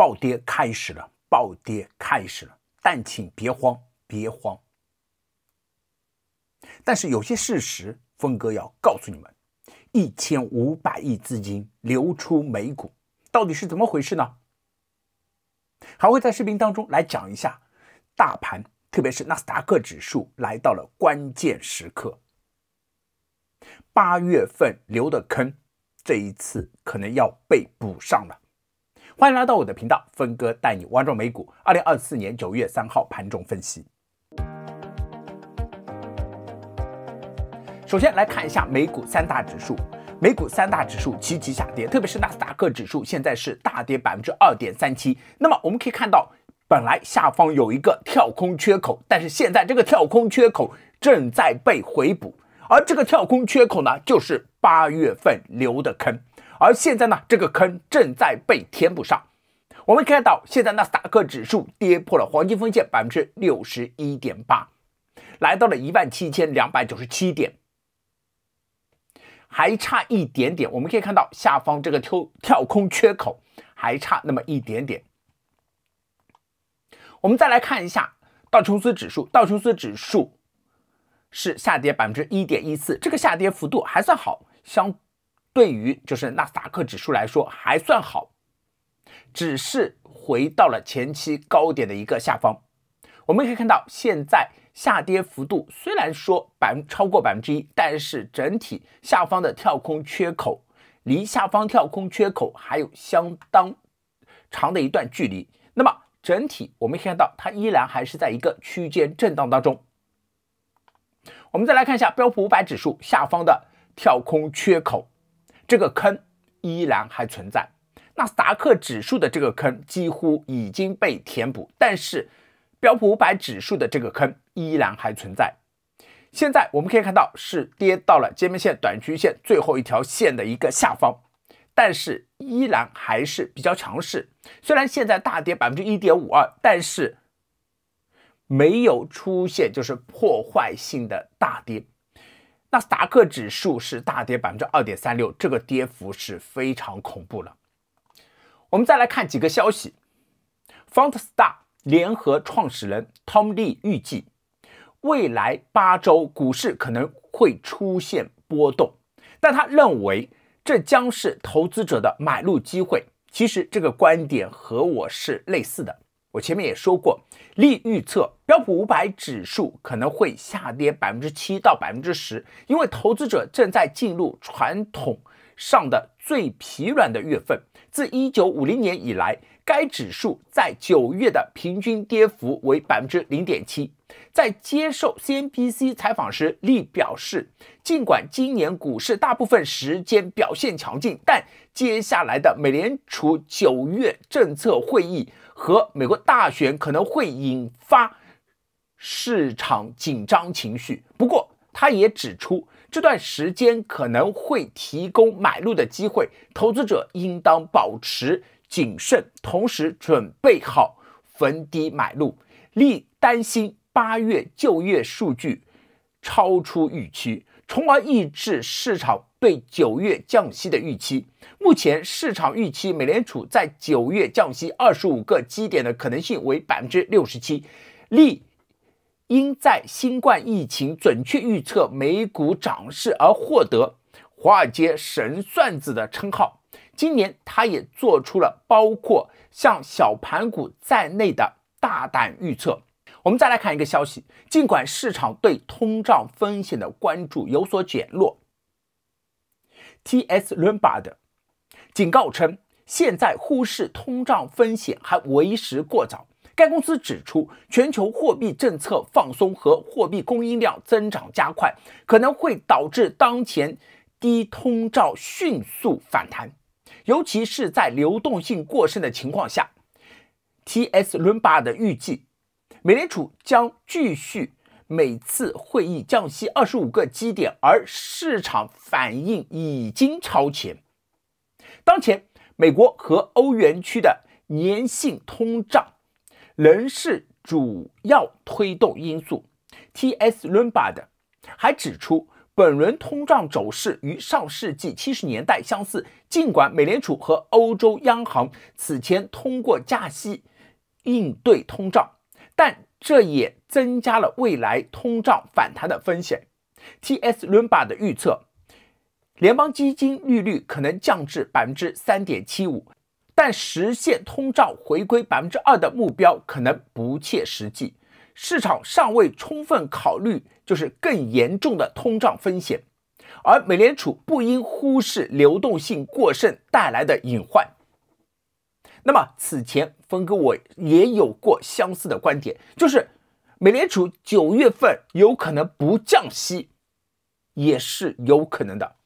暴跌开始了，暴跌开始了，但请别慌，别慌。但是有些事实，峰哥要告诉你们：一千五百亿资金流出美股，到底是怎么回事呢？还会在视频当中来讲一下，大盘，特别是纳斯达克指数来到了关键时刻，八月份留的坑，这一次可能要被补上了。欢迎来到我的频道，峰哥带你玩转美股。二零二四年九月三号盘中分析。首先来看一下美股三大指数，美股三大指数齐齐下跌，特别是纳斯达克指数现在是大跌百分之二点三七。那么我们可以看到，本来下方有一个跳空缺口，但是现在这个跳空缺口正在被回补，而这个跳空缺口呢，就是八月份留的坑。而现在呢，这个坑正在被填补上。我们看到，现在纳斯达克指数跌破了黄金分线百分之六十一点八，来到了一万七千两百九十七点，还差一点点。我们可以看到下方这个跳跳空缺口还差那么一点点。我们再来看一下道琼斯指数，道琼斯指数是下跌百分之一点一四，这个下跌幅度还算好相。对于就是纳斯达克指数来说还算好，只是回到了前期高点的一个下方。我们可以看到，现在下跌幅度虽然说百超过百分之一，但是整体下方的跳空缺口离下方跳空缺口还有相当长的一段距离。那么整体我们可以看到，它依然还是在一个区间震荡当中。我们再来看一下标普五百指数下方的跳空缺口。这个坑依然还存在，纳斯达克指数的这个坑几乎已经被填补，但是标普五百指数的这个坑依然还存在。现在我们可以看到是跌到了均面线、短均线最后一条线的一个下方，但是依然还是比较强势。虽然现在大跌百分之一点五二，但是没有出现就是破坏性的大跌。纳斯达克指数是大跌百分之二点三六，这个跌幅是非常恐怖了。我们再来看几个消息。f o n t Star 联合创始人 Tom Lee 预计，未来八周股市可能会出现波动，但他认为这将是投资者的买入机会。其实这个观点和我是类似的。我前面也说过，利预测标普五百指数可能会下跌百分之七到百分之十，因为投资者正在进入传统上的最疲软的月份。自一九五零年以来，该指数在九月的平均跌幅为百分之零点七。在接受 CNBC 采访时，利表示，尽管今年股市大部分时间表现强劲，但接下来的美联储九月政策会议。和美国大选可能会引发市场紧张情绪。不过，他也指出，这段时间可能会提供买入的机会，投资者应当保持谨慎，同时准备好逢低买入。利担心八月就业数据超出预期，从而抑制市场。对九月降息的预期，目前市场预期美联储在九月降息二十五个基点的可能性为百分之六十七。利因在新冠疫情准确预测美股涨势而获得华尔街神算子的称号。今年他也做出了包括像小盘股在内的大胆预测。我们再来看一个消息，尽管市场对通胀风险的关注有所减弱。T.S. Lombard 警告称，现在忽视通胀风险还为时过早。该公司指出，全球货币政策放松和货币供应量增长加快，可能会导致当前低通胀迅速反弹，尤其是在流动性过剩的情况下。T.S. Lombard 预计，美联储将继续。每次会议降息二十五个基点，而市场反应已经超前。当前，美国和欧元区的年性通胀仍是主要推动因素。T.S. Lombard 还指出，本轮通胀走势与上世纪七十年代相似，尽管美联储和欧洲央行此前通过加息应对通胀，但这也。增加了未来通胀反弹的风险。T.S. 伦巴的预测，联邦基金利率可能降至百分之三点七五，但实现通胀回归百分之二的目标可能不切实际。市场尚未充分考虑就是更严重的通胀风险，而美联储不应忽视流动性过剩带来的隐患。那么此前峰哥我也有过相似的观点，就是。美联储九月份有可能不降息，也是有可能的。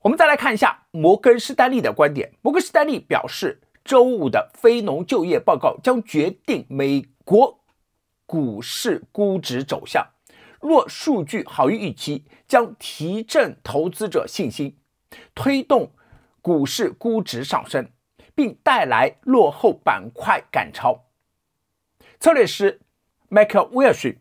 我们再来看一下摩根士丹利的观点。摩根士丹利表示，周五的非农就业报告将决定美国股市估值走向。若数据好于预期，将提振投资者信心，推动股市估值上升，并带来落后板块赶超。策略师。m i a e Welsh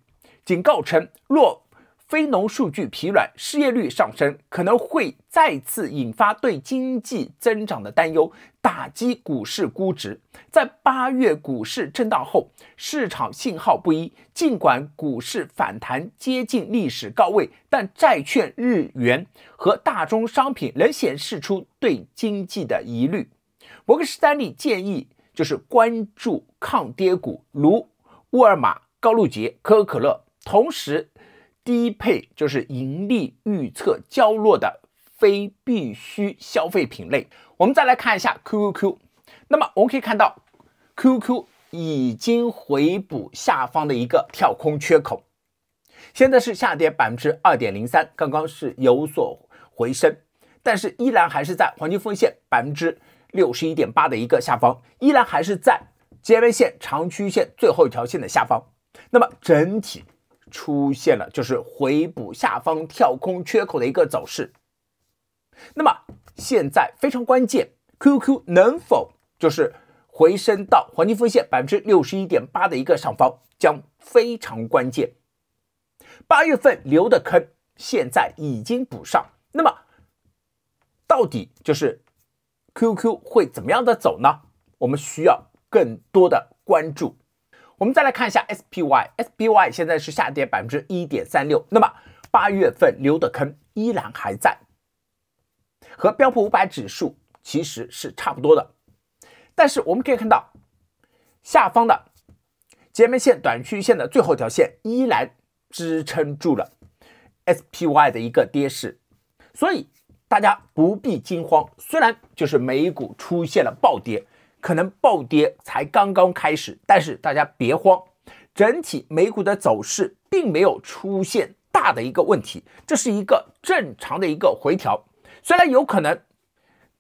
警告称，若非农数据疲软、失业率上升，可能会再次引发对经济增长的担忧，打击股市估值。在八月股市震荡后，市场信号不一。尽管股市反弹接近历史高位，但债券、日元和大宗商品仍显示出对经济的疑虑。摩根士丹利建议就是关注抗跌股，如沃尔玛。高露洁、可口可乐，同时低配就是盈利预测较弱的非必需消费品类。我们再来看一下 QQQ，那么我们可以看到 QQQ 已经回补下方的一个跳空缺口，现在是下跌百分之二点零三，刚刚是有所回升，但是依然还是在黄金分线百分之六十一点八的一个下方，依然还是在颈线、长曲线最后一条线的下方。那么整体出现了就是回补下方跳空缺口的一个走势。那么现在非常关键，QQ 能否就是回升到黄金分线百分之六十一点八的一个上方，将非常关键。八月份留的坑现在已经补上。那么到底就是 QQ 会怎么样的走呢？我们需要更多的关注。我们再来看一下 SPY，SPY 现在是下跌百分之一点三六，那么八月份留的坑依然还在，和标普五百指数其实是差不多的。但是我们可以看到下方的截面线、短曲线的最后一条线依然支撑住了 SPY 的一个跌势，所以大家不必惊慌。虽然就是美股出现了暴跌。可能暴跌才刚刚开始，但是大家别慌，整体美股的走势并没有出现大的一个问题，这是一个正常的一个回调。虽然有可能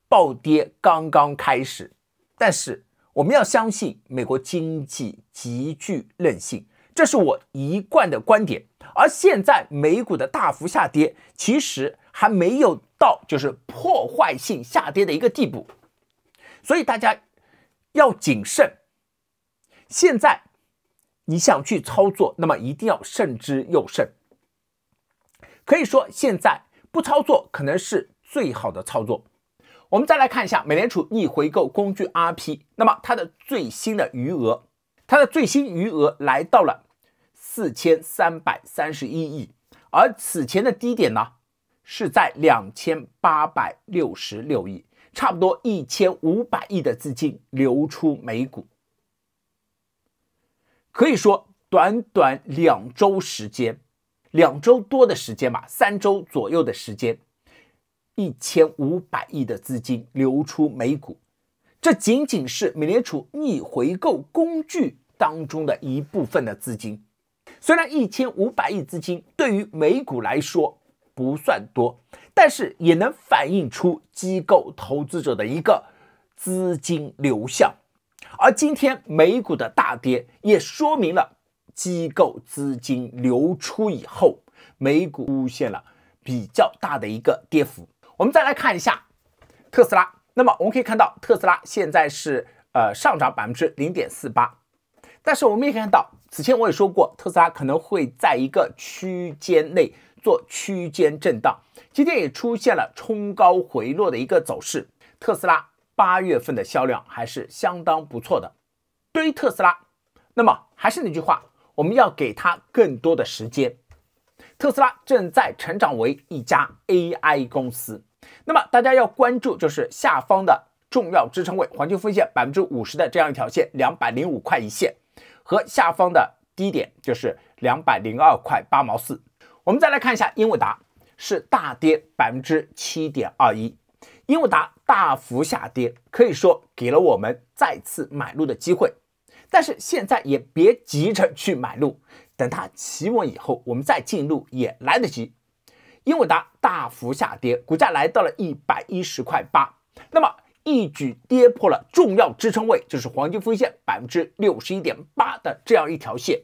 暴跌刚刚开始，但是我们要相信美国经济极具韧性，这是我一贯的观点。而现在美股的大幅下跌，其实还没有到就是破坏性下跌的一个地步，所以大家。要谨慎。现在你想去操作，那么一定要慎之又慎。可以说，现在不操作可能是最好的操作。我们再来看一下美联储逆回购工具 r p 那么它的最新的余额，它的最新余额来到了四千三百三十一亿，而此前的低点呢是在两千八百六十六亿。差不多一千五百亿的资金流出美股，可以说短短两周时间，两周多的时间吧，三周左右的时间，一千五百亿的资金流出美股。这仅仅是美联储逆回购工具当中的一部分的资金。虽然一千五百亿资金对于美股来说不算多。但是也能反映出机构投资者的一个资金流向，而今天美股的大跌也说明了机构资金流出以后，美股出现了比较大的一个跌幅。我们再来看一下特斯拉，那么我们可以看到特斯拉现在是呃上涨百分之零点四八，但是我们也可以看到，此前我也说过，特斯拉可能会在一个区间内。做区间震荡，今天也出现了冲高回落的一个走势。特斯拉八月份的销量还是相当不错的。对于特斯拉，那么还是那句话，我们要给它更多的时间。特斯拉正在成长为一家 AI 公司。那么大家要关注就是下方的重要支撑位，黄金分线百分之五十的这样一条线，两百零五块一线和下方的低点就是两百零二块八毛四。我们再来看一下英伟达，是大跌百分之七点二一，英伟达大幅下跌，可以说给了我们再次买入的机会，但是现在也别急着去买入，等它企稳以后，我们再进入也来得及。英伟达大幅下跌，股价来到了一百一十块八，那么一举跌破了重要支撑位，就是黄金分线百分之六十一点八的这样一条线。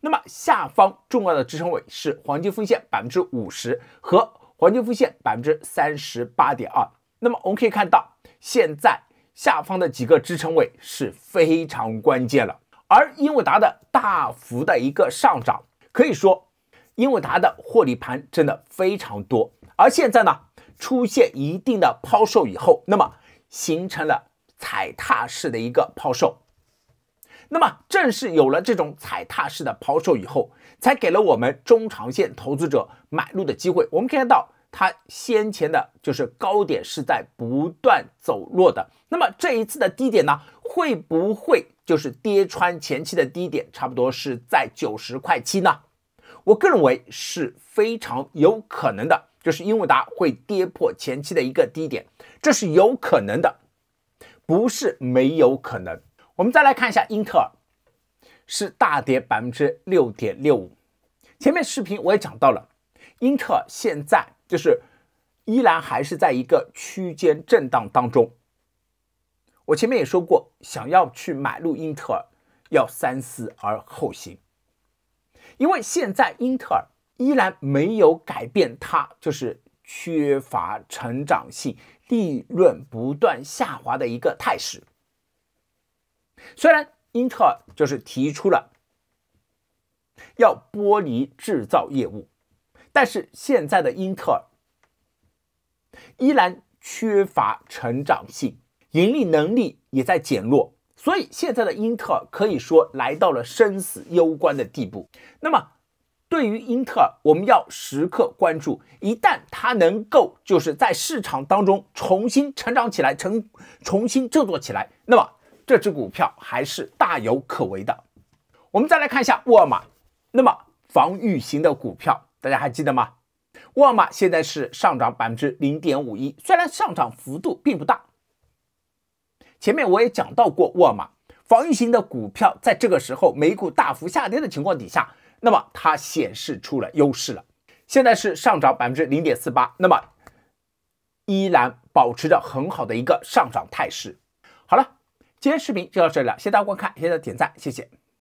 那么下方重要的支撑位是黄金分线百分之五十和黄金分线百分之三十八点二。那么我们可以看到，现在下方的几个支撑位是非常关键了。而英伟达的大幅的一个上涨，可以说英伟达的获利盘真的非常多。而现在呢，出现一定的抛售以后，那么形成了踩踏式的一个抛售。那么，正是有了这种踩踏式的抛售以后，才给了我们中长线投资者买入的机会。我们看到，它先前的就是高点是在不断走弱的。那么这一次的低点呢，会不会就是跌穿前期的低点？差不多是在九十块七呢？我个人认为是非常有可能的，就是英伟达会跌破前期的一个低点，这是有可能的，不是没有可能。我们再来看一下，英特尔是大跌百分之六点六五。前面视频我也讲到了，英特尔现在就是依然还是在一个区间震荡当中。我前面也说过，想要去买入英特尔，要三思而后行，因为现在英特尔依然没有改变它就是缺乏成长性、利润不断下滑的一个态势。虽然英特尔就是提出了要剥离制造业务，但是现在的英特尔依然缺乏成长性，盈利能力也在减弱，所以现在的英特尔可以说来到了生死攸关的地步。那么，对于英特尔，我们要时刻关注，一旦它能够就是在市场当中重新成长起来，成重新振作起来，那么。这只股票还是大有可为的。我们再来看一下沃尔玛。那么防御型的股票，大家还记得吗？沃尔玛现在是上涨百分之零点五一，虽然上涨幅度并不大。前面我也讲到过，沃尔玛防御型的股票在这个时候美股大幅下跌的情况底下，那么它显示出了优势了。现在是上涨百分之零点四八，那么依然保持着很好的一个上涨态势。好了。今天视频就到这里了，谢谢大家观看，谢谢大家点赞，谢谢。